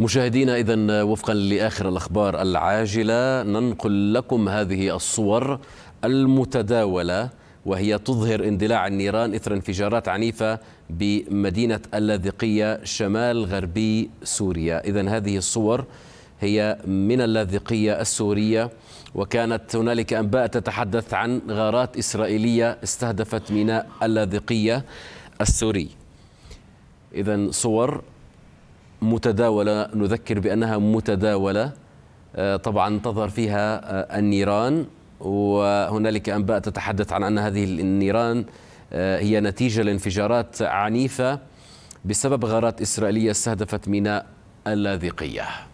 مشاهدينا اذا وفقا لاخر الاخبار العاجله ننقل لكم هذه الصور المتداوله وهي تظهر اندلاع النيران اثر انفجارات عنيفه بمدينه اللاذقيه شمال غربي سوريا، اذا هذه الصور هي من اللاذقيه السوريه وكانت هنالك انباء تتحدث عن غارات اسرائيليه استهدفت ميناء اللاذقيه السوري. اذا صور متداولة نذكر بأنها متداولة آه، طبعا تظهر فيها آه، النيران وهنالك أنباء تتحدث عن أن هذه النيران آه، هي نتيجة لانفجارات عنيفة بسبب غارات إسرائيلية استهدفت ميناء اللاذقية